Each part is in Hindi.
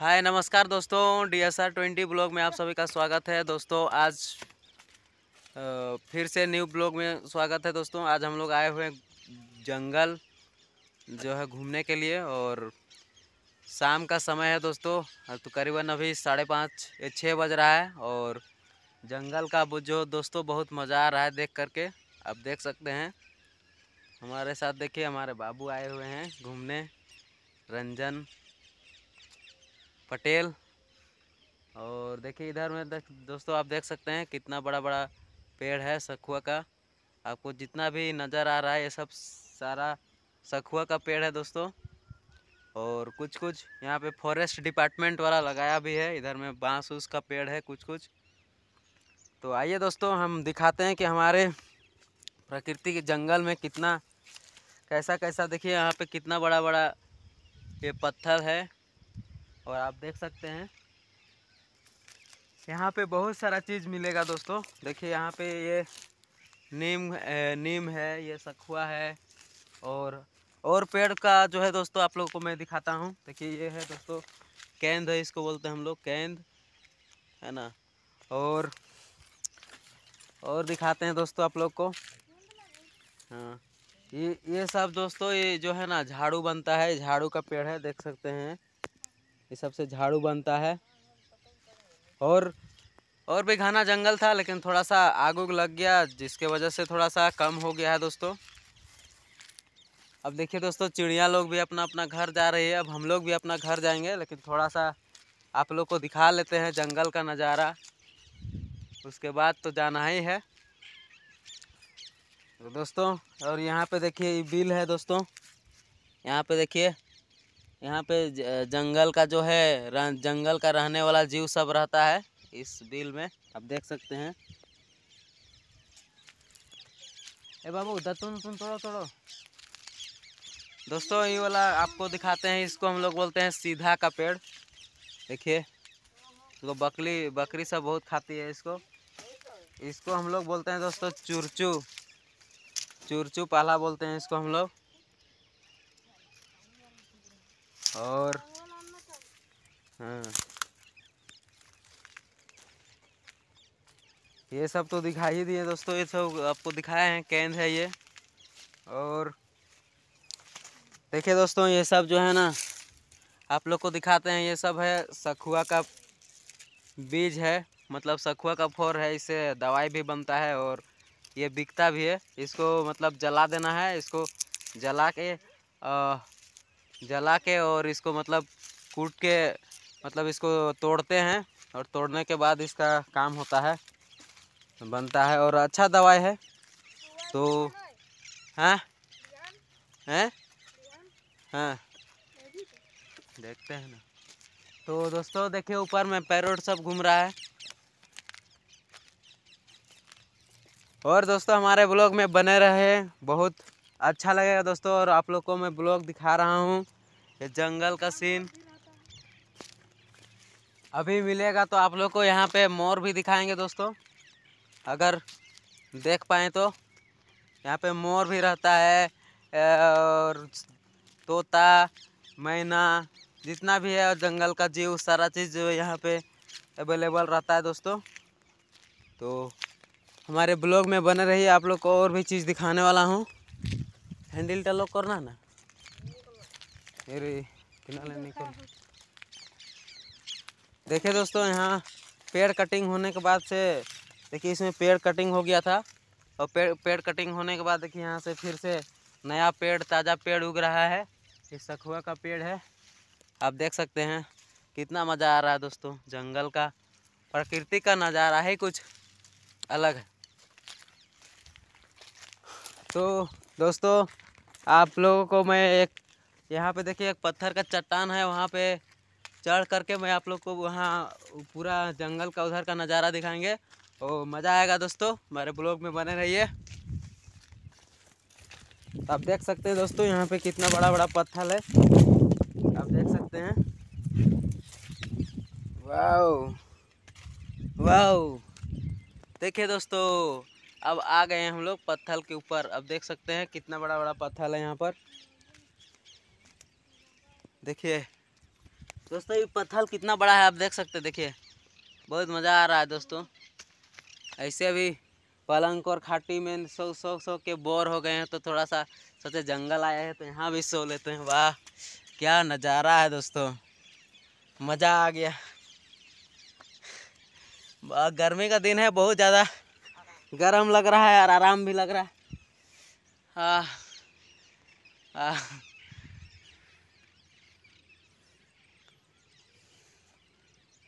हाय नमस्कार दोस्तों D S R twenty blog में आप सभी का स्वागत है दोस्तों आज फिर से न्यू ब्लॉग में स्वागत है दोस्तों आज हम लोग आए हुए हैं जंगल जो है घूमने के लिए और शाम का समय है दोस्तों तो करीबन अभी साढ़े पाँच छः बज रहा है और जंगल का जो दोस्तों बहुत मज़ा आ रहा है देख करके आप देख सकते हैं हमारे साथ देखिए हमारे बाबू आए हुए हैं घूमने रंजन पटेल और देखिए इधर में देख दोस्तों आप देख सकते हैं कितना बड़ा बड़ा पेड़ है सखुआ का आपको जितना भी नज़र आ रहा है ये सब सारा सखुआ का पेड़ है दोस्तों और कुछ कुछ यहाँ पे फॉरेस्ट डिपार्टमेंट वाला लगाया भी है इधर में बांस उस का पेड़ है कुछ कुछ तो आइए दोस्तों हम दिखाते हैं कि हमारे प्रकृति के जंगल में कितना कैसा कैसा देखिए यहाँ पे कितना बड़ा बड़ा ये पत्थर है और आप देख सकते हैं यहाँ पे बहुत सारा चीज़ मिलेगा दोस्तों देखिए यहाँ पे ये नीम नीम है ये सखुआ है और और पेड़ का जो है दोस्तों आप लोगों को मैं दिखाता हूँ देखिए ये है दोस्तों कैंद है इसको बोलते हैं हम लोग कैंद है ना और और दिखाते हैं दोस्तों आप लोग को हाँ ये ये सब दोस्तों ये जो है ना झाड़ू बनता है झाड़ू का पेड़ है देख सकते हैं ये सबसे झाड़ू बनता है और और भी घना जंगल था लेकिन थोड़ा सा आग उग लग गया जिसके वजह से थोड़ा सा कम हो गया है दोस्तों अब देखिए दोस्तों चिड़िया लोग भी अपना अपना घर जा रही है अब हम लोग भी अपना घर जाएंगे लेकिन थोड़ा सा आप लोग को दिखा लेते हैं जंगल का नज़ारा उसके बाद तो जाना ही है तो दोस्तों और यहाँ पे देखिए बिल है दोस्तों यहाँ पे देखिए यहाँ पे जंगल का जो है जंगल का रहने वाला जीव सब रहता है इस बिल में आप देख सकते हैं ए बाबू दतुन तुम थोड़ा थोड़ो दोस्तों ये वाला आपको दिखाते हैं इसको हम लोग बोलते हैं सीधा का पेड़ देखिए तो बकरी बकरी सब बहुत खाती है इसको इसको हम लोग बोलते हैं दोस्तों चुरचू चुरचू पाला बोलते हैं इसको हम लोग और हाँ ये सब तो दिखा ही दिए दोस्तों ये सब आपको दिखाए हैं कैंद है ये और देखिए दोस्तों ये सब जो है ना आप लोग को दिखाते हैं ये सब है सखुआ का बीज है मतलब सखुआ का फोर है इससे दवाई भी बनता है और ये बिकता भी है इसको मतलब जला देना है इसको जला के आ, जला के और इसको मतलब कूट के मतलब इसको तोड़ते हैं और तोड़ने के बाद इसका काम होता है बनता है और अच्छा दवाई है तो हैं हाँ? हैं हाँ? हाँ देखते हैं ना तो दोस्तों देखिए ऊपर में पैरोट सब घूम रहा है और दोस्तों हमारे ब्लॉग में बने रहे बहुत अच्छा लगेगा दोस्तों और आप लोग को मैं ब्लॉग दिखा रहा हूँ ये जंगल का सीन अभी मिलेगा तो आप लोग को यहाँ पे मोर भी दिखाएंगे दोस्तों अगर देख पाए तो यहाँ पे मोर भी रहता है और तोता मैना जितना भी है जंगल का जीव सारा चीज़ जो यहाँ पे अवेलेबल रहता है दोस्तों तो हमारे ब्लॉग में बने रहिए आप लोग को और भी चीज़ दिखाने वाला हूँ टा लॉक करना ना अरे फिलहाल नहीं कर देखिए दोस्तों यहाँ पेड़ कटिंग होने के बाद से देखिए इसमें पेड़ कटिंग हो गया था और पेड़ पेड़ कटिंग होने के बाद देखिए यहाँ से फिर से नया पेड़ ताज़ा पेड़ उग रहा है ये सखुआ का पेड़ है आप देख सकते हैं कितना मज़ा आ रहा है दोस्तों जंगल का प्रकृति का नज़ारा ही कुछ अलग है तो दोस्तों आप लोगों को मैं एक यहाँ पे देखिए एक पत्थर का चट्टान है वहाँ पे चढ़ करके मैं आप लोग को वहाँ पूरा जंगल का उधर का नज़ारा दिखाएंगे और मज़ा आएगा दोस्तों हमारे ब्लॉग में बने रहिए आप देख सकते हैं दोस्तों यहाँ पे कितना बड़ा बड़ा पत्थर है आप देख सकते हैं वाओ वाओ देखिए दोस्तों अब आ गए हैं हम लोग पत्थल के ऊपर अब देख सकते हैं कितना बड़ा बड़ा पत्थल है यहाँ पर देखिए दोस्तों ये पत्थल कितना बड़ा है आप देख सकते हैं देखिए बहुत मज़ा आ रहा है दोस्तों ऐसे भी पलंग और खाटी में सौ सौ सौ के बोर हो गए हैं तो थोड़ा सा सोचे जंगल आया है तो यहाँ भी सो लेते हैं वाह क्या नज़ारा है दोस्तों मज़ा आ गया गर्मी का दिन है बहुत ज़्यादा गर्म लग रहा है और आराम भी लग रहा है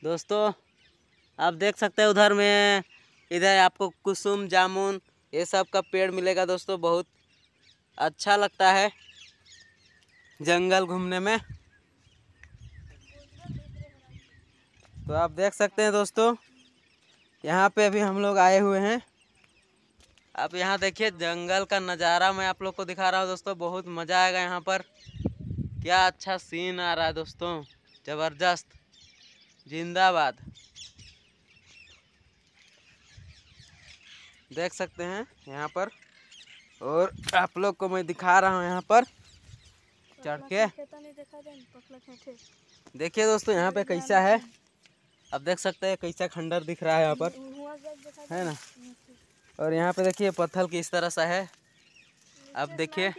दोस्तों आप देख सकते हैं उधर में इधर आपको कुसुम जामुन ये सब का पेड़ मिलेगा दोस्तों बहुत अच्छा लगता है जंगल घूमने में तो आप देख सकते हैं दोस्तों यहाँ पे अभी हम लोग आए हुए हैं आप यहाँ देखिए जंगल का नज़ारा मैं आप लोग को दिखा रहा हूँ दोस्तों बहुत मज़ा आएगा यहाँ पर क्या अच्छा सीन आ रहा है दोस्तों ज़बरदस्त जिंदाबाद देख सकते हैं यहाँ पर और आप लोग को मैं दिखा रहा हूँ यहाँ पर चढ़ के देखिए दोस्तों यहाँ पे कैसा है अब देख सकते हैं कैसा खंडर दिख रहा है यहाँ पर है ना और यहाँ पे देखिए पत्थर किस तरह सा है आप देखिए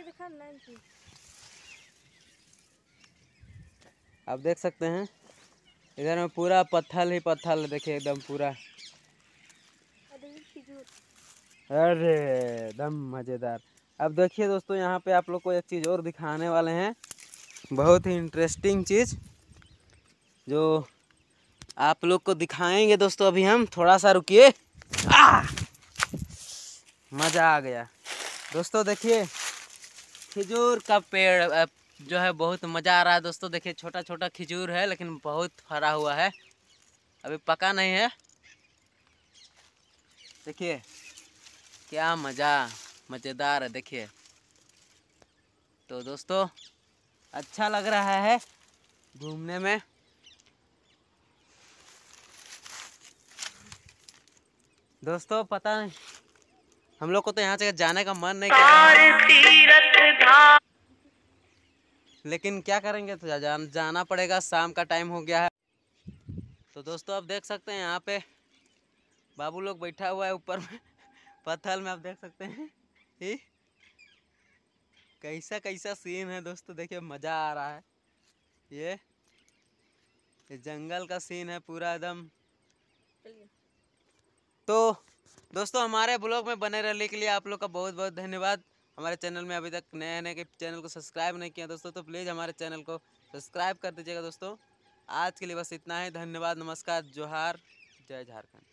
आप देख सकते हैं इधर में पूरा पत्थर ही पत्थर देखिए एकदम पूरा अरे एकदम मज़ेदार अब देखिए दोस्तों यहाँ पे आप लोग को एक चीज़ और दिखाने वाले हैं बहुत ही इंटरेस्टिंग चीज़ जो आप लोग को दिखाएंगे दोस्तों अभी हम थोड़ा सा रुकिए आ मज़ा आ गया दोस्तों देखिए खजूर का पेड़ जो है बहुत मज़ा आ रहा है दोस्तों देखिए छोटा छोटा खजूर है लेकिन बहुत फरा हुआ है अभी पका नहीं है देखिए क्या मज़ा मज़ेदार है देखिए तो दोस्तों अच्छा लग रहा है घूमने में दोस्तों पता नहीं हम लोग को तो यहाँ से जाने का मन नहीं कर लेकिन क्या करेंगे तो जा, जाना पड़ेगा शाम का टाइम हो गया है तो दोस्तों आप देख सकते हैं यहाँ पे बाबू लोग बैठा हुआ है ऊपर में पत्थर में आप देख सकते हैं ही कैसा कैसा सीन है दोस्तों देखिए मज़ा आ रहा है ये ये जंगल का सीन है पूरा एकदम तो दोस्तों हमारे ब्लॉग में बने रहने के लिए आप लोग का बहुत बहुत धन्यवाद हमारे चैनल में अभी तक नए नए के चैनल को सब्सक्राइब नहीं किया दोस्तों तो प्लीज़ हमारे चैनल को सब्सक्राइब कर दीजिएगा दोस्तों आज के लिए बस इतना ही धन्यवाद नमस्कार जोहार जय झारखंड